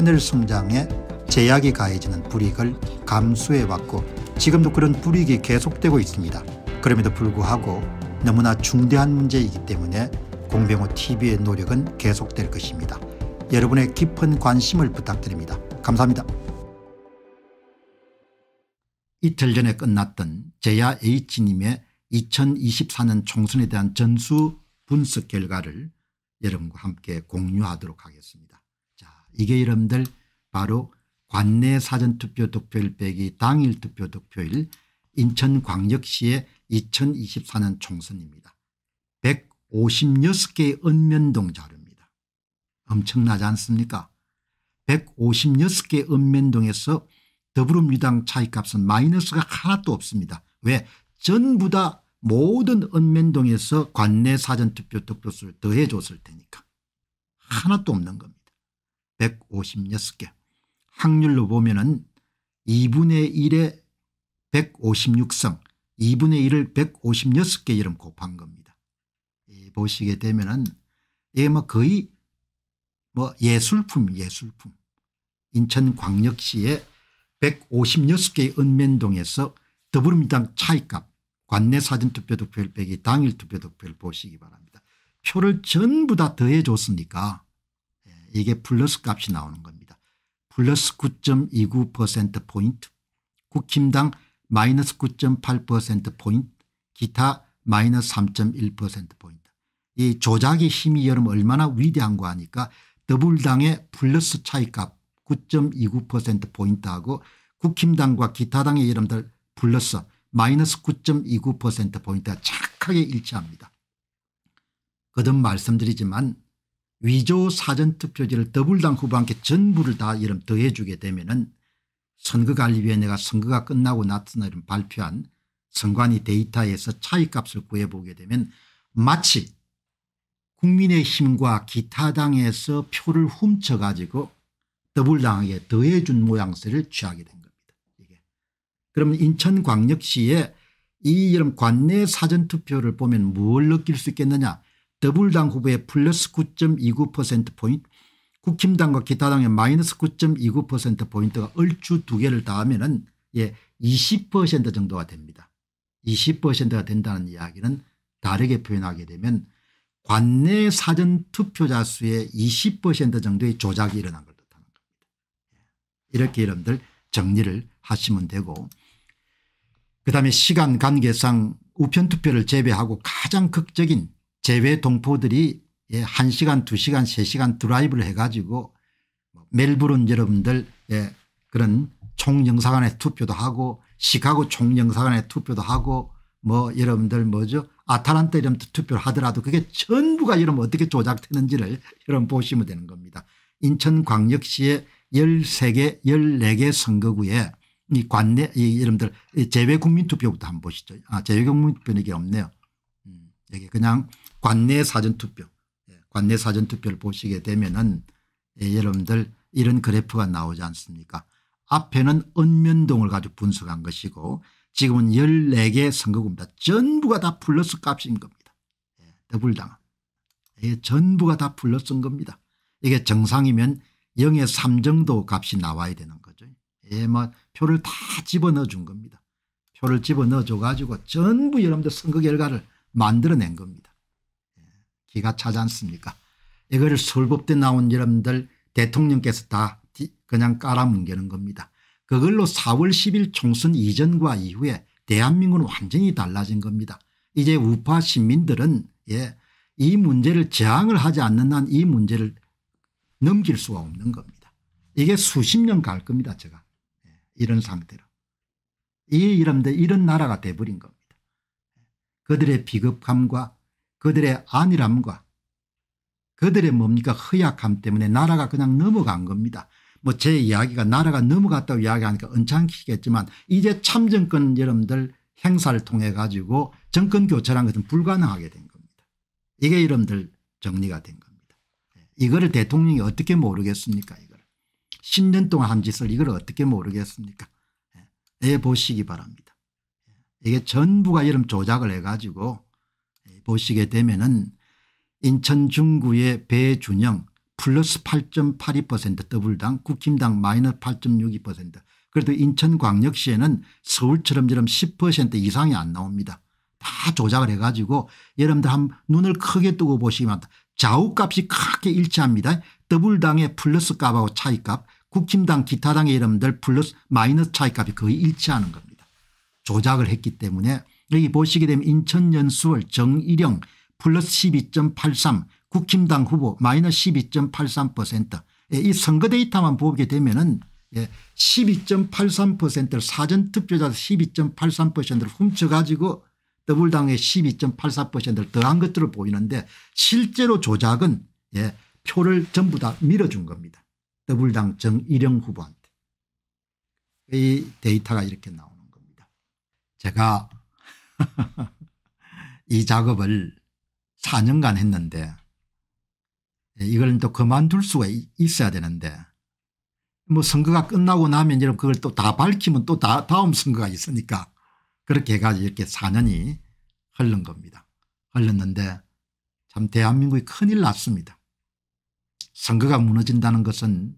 하늘 성장에 제약이 가해지는 불이익을 감수해왔고 지금도 그런 불이익이 계속되고 있습니다. 그럼에도 불구하고 너무나 중대한 문제이기 때문에 공병호 TV의 노력은 계속될 것입니다. 여러분의 깊은 관심을 부탁드립니다. 감사합니다. 이틀 전에 끝났던 제야 H님의 2024년 총선에 대한 전수 분석 결과를 여러분과 함께 공유하도록 하겠습니다. 이게 여러분들 바로 관내 사전투표 득표일 빼기 당일 투표 득표일 인천광역시의 2024년 총선입니다. 156개의 읍면동 자료입니다. 엄청나지 않습니까 156개 의 읍면동에서 더불어민주당 차이값은 마이너스가 하나도 없습니다. 왜 전부 다 모든 읍면동에서 관내 사전투표 득표수를 더해줬을 테니까 하나도 없는 겁니다. 156개 확률로 보면 은 2분의 1에 156성 2분의 1을 156개 이름 곱한 겁니다. 보시게 되면 은 이게 뭐 거의 뭐 예술품 예술품 인천광역시의 156개의 읍면동에서 더불어민당 차이값 관내 사전투표 득표율 빼기 당일 투표 득표를 보시기 바랍니다. 표를 전부 다 더해줬으니까 이게 플러스 값이 나오는 겁니다. 플러스 9.29%포인트 국힘당 마이너스 9.8%포인트 기타 마이너스 3.1%포인트 이 조작의 힘이 여름 얼마나 위대한 거아니까 더블당의 플러스 차이값 9.29%포인트하고 국힘당과 기타당의 여러분들 플러스 마이너스 9.29%포인트가 착하게 일치합니다. 거듭 말씀드리지만 위조 사전투표지를 더불당 후보한테 전부를 다 이름 더해주게 되면 은 선거관리위원회가 선거가 끝나고 나타나는 발표한 선관위 데이터에서 차이값을 구해보게 되면 마치 국민의힘과 기타 당에서 표를 훔쳐가지고 더불당에게 더해준 모양새를 취하게 된 겁니다. 이게. 그러면 인천광역시에 이 이름 관내 사전투표를 보면 뭘 느낄 수 있겠느냐 더불당 후보의 플러스 9.29%포인트 국힘당과 기타당의 마이너스 9.29%포인트가 얼추 두 개를 다하면 은 예, 20% 정도가 됩니다. 20%가 된다는 이야기는 다르게 표현하게 되면 관내 사전투표자 수의 20% 정도의 조작이 일어난 걸 뜻하는 겁니다. 예. 이렇게 여러분들 정리를 하시면 되고 그다음에 시간 관계상 우편투표를 제외하고 가장 극적인 재외 동포들이 예, 1시간 2시간 3시간 드라이브를 해가지고 뭐 멜브론 여러분들 예, 그런 총영사관에 투표도 하고 시카고 총영사관에 투표도 하고 뭐 여러분들 뭐죠 아타란타 이름 투표를 하더라도 그게 전부가 여러분 어떻게 조작되는지를 여러분 보시면 되는 겁니다. 인천광역시의 13개 14개 선거구에 이 관내 이 여러분들 재외국민투표부터 한 번 보시죠. 아 재외국민투표는 이게 없네요. 이게 그냥 관내 사전투표 예, 관내 사전투표를 보시게 되면은 예, 여러분들 이런 그래프가 나오지 않습니까 앞에는 읍면동을 가지고 분석한 것이고 지금은 14개 선거구입니다. 전부가 다 플러스 값인 겁니다. 예, 더불당은 이게 전부가 다 플러스인 겁니다. 이게 정상이면 0에 3 정도 값이 나와야 되는 거죠. 예, 뭐 표를 다 집어넣어 준 겁니다. 표를 집어넣어 줘 가지고 전부 여러분들 선거 결과를 만들어낸 겁니다. 예, 기가 차지 않습니까 이거를 설법대 나온 여러분들 대통령께서 다 그냥 깔아뭉개는 겁니다. 그걸로 4월 10일 총선 이전과 이후에 대한민국은 완전히 달라진 겁니다. 이제 우파 시민들은 예, 이 문제를 저항을 하지 않는 한 이 문제를 넘길 수가 없는 겁니다. 이게 수십 년 갈 겁니다. 제가 예, 이런 상태로. 이이름 이런 나라가 돼버린 겁니다. 그들의 비겁함과 그들의 안일함과 그들의 뭡니까 허약함 때문에 나라가 그냥 넘어간 겁니다. 뭐 제 이야기가 나라가 넘어갔다고 이야기하니까 언짢기겠지만 이제 참정권 여러분들 행사를 통해 가지고 정권 교체라는 것은 불가능하게 된 겁니다. 이게 여러분들 정리가 된 겁니다. 예, 이거를 대통령이 어떻게 모르겠습니까 이걸 10년 동안 한 짓을 이걸 어떻게 모르겠습니까 예 보시기 바랍니다. 이게 전부가 이름 조작을 해가지고 예, 보시게 되면은 인천 중구의 배준영 플러스 8.82% 더블당 국힘당 마이너스 8.62% 그래도 인천광역시에는 서울처럼 저럼 10% 이상이 안 나옵니다. 다 조작을 해가지고 여러분들 한 눈을 크게 뜨고 보시기 바다 좌우값이 크게 일치합니다. 더블당의 플러스 값하고 차이값 국힘당 기타당의 여러분들 플러스 마이너스 차이값이 거의 일치하는 겁니다. 조작을 했기 때문에 여기 보시게 되면 인천연수월 정일영 플러스 12.83 국힘당 후보 마이너스 12.83%이 예, 선거 데이터만 보게 되면 은 12.83%를 사전투표자서 12.83%를 훔쳐가지고 더블당의 12.84%를 더한 것으로 보이는데 실제로 조작은 예, 표를 전부 다 밀어준 겁니다. 더블당 정일영 후보한테. 이 데이터가 이렇게 나오는 제가 이 작업을 4년간 했는데 이걸 또 그만둘 수가 있어야 되는데 뭐 선거가 끝나고 나면 이런 그걸 또 다 밝히면 또 다 다음 선거가 있으니까 그렇게 해가지고 이렇게 4년이 흘른 겁니다. 흘렀는데 참 대한민국이 큰일 났습니다. 선거가 무너진다는 것은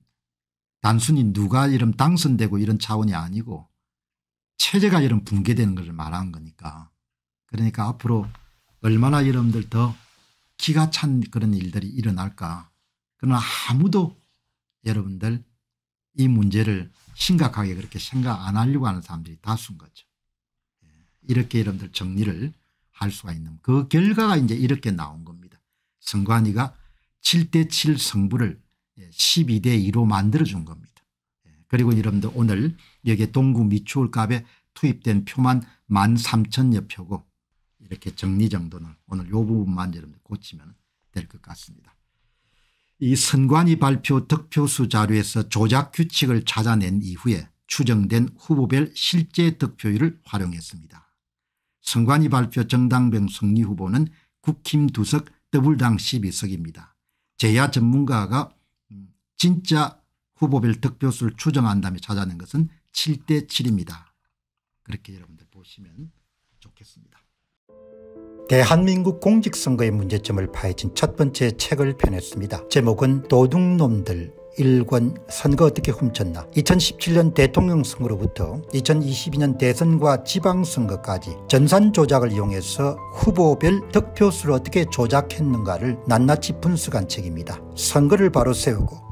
단순히 누가 이름 당선되고 이런 차원이 아니고 체제가 이런 붕괴되는 것을 말한 거니까 그러니까 앞으로 얼마나 여러분들 더 기가 찬 그런 일들이 일어날까 그러나 아무도 여러분들 이 문제를 심각하게 그렇게 생각 안 하려고 하는 사람들이 다수인 거죠. 예. 이렇게 여러분들 정리를 할 수가 있는 그 결과가 이제 이렇게 나온 겁니다. 선관위가 7대7 성부를 12대2로 예, 만들어준 겁니다. 그리고 여러분들 오늘 여기 동구 미추홀값에 투입된 표만 13,000여 표고 이렇게 정리 정도는 오늘 요 부분만 여러분들 고치면 될 것 같습니다. 이 선관위 발표 득표수 자료에서 조작 규칙을 찾아낸 이후에 추정된 후보별 실제 득표율을 활용했습니다. 선관위 발표 정당병 승리 후보는 국힘 두석 더불당 12석입니다. 제야 전문가가 음, 진짜 후보별 득표수를 추정한 다음에 찾아낸 것은 7대 7입니다. 그렇게 여러분들 보시면 좋겠습니다. 대한민국 공직선거의 문제점을 파헤친 첫 번째 책을 펴냈습니다. 제목은 도둑놈들 일권 선거 어떻게 훔쳤나 2017년 대통령 선거로부터 2022년 대선과 지방선거까지 전산 조작을 이용해서 후보별 득표수를 어떻게 조작했는가를 낱낱이 분석한 책입니다. 선거를 바로 세우고